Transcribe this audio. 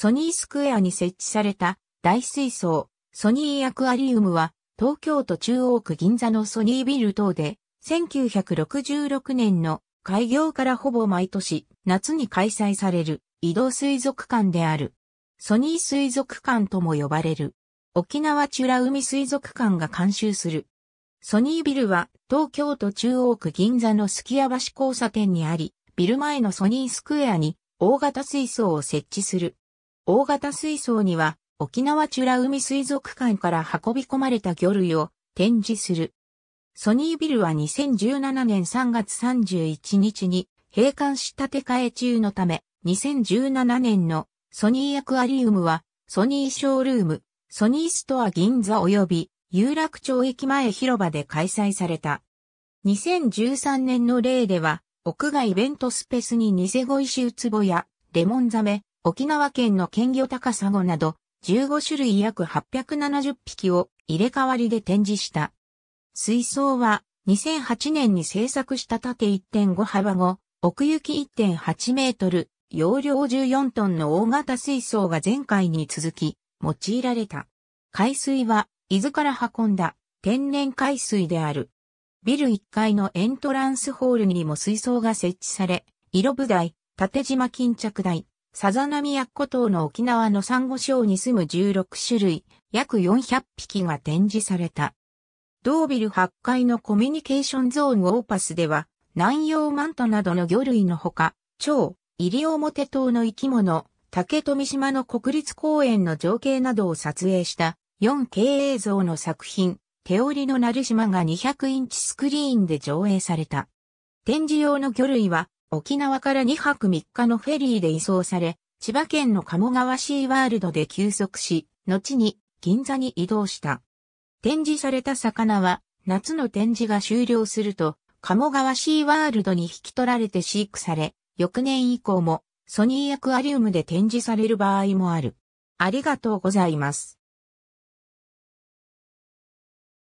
ソニースクエアに設置された大水槽、ソニーアクアリウムは、東京都中央区銀座のソニービル等で、1966年の開業からほぼ毎年、夏に開催される移動水族館である。ソニー水族館とも呼ばれる。沖縄美ら海水族館が監修する。ソニービルは東京都中央区銀座のすきや橋交差点にあり、ビル前のソニースクエアに大型水槽を設置する大型水槽には沖縄チュラ海水族館から運び込まれた魚類を展示する。ソニービルは2017年3月31日に閉館した建て替え中のため、2017年のソニーアクアリウムはソニーショールーム、ソニーストア銀座及び有楽町駅前広場で開催された。2013年の例では屋外イベントスペースにニセゴイシウツボやレモンザメ、沖縄県の県魚高砂など15種類約870匹を入れ替わりで展示した。水槽は2008年に製作した縦1.5幅後、奥行き1.8メートル、容量14トンの大型水槽が前回に続き用いられた。海水は伊豆から運んだ天然海水である。ビル1階のエントランスホールにも水槽が設置され、色部台、縦島巾着台、ナミヤッコ島の沖縄のサンゴ礁に住む16種類、約400匹が展示された。ドービル8階のコミュニケーションゾーンオーパスでは、南洋マントなどの魚類のほか、蝶、モテ島の生き物、竹富島の国立公園の情景などを撮影した 4K 映像の作品、手織りのる島が200インチスクリーンで上映された。展示用の魚類は沖縄から2泊3日のフェリーで移送され、千葉県の鴨川シーワールドで休息し、後に銀座に移動した。展示された魚は、夏の展示が終了すると、鴨川シーワールドに引き取られて飼育され、翌年以降もソニーアクアリウムで展示される場合もある。ありがとうございます。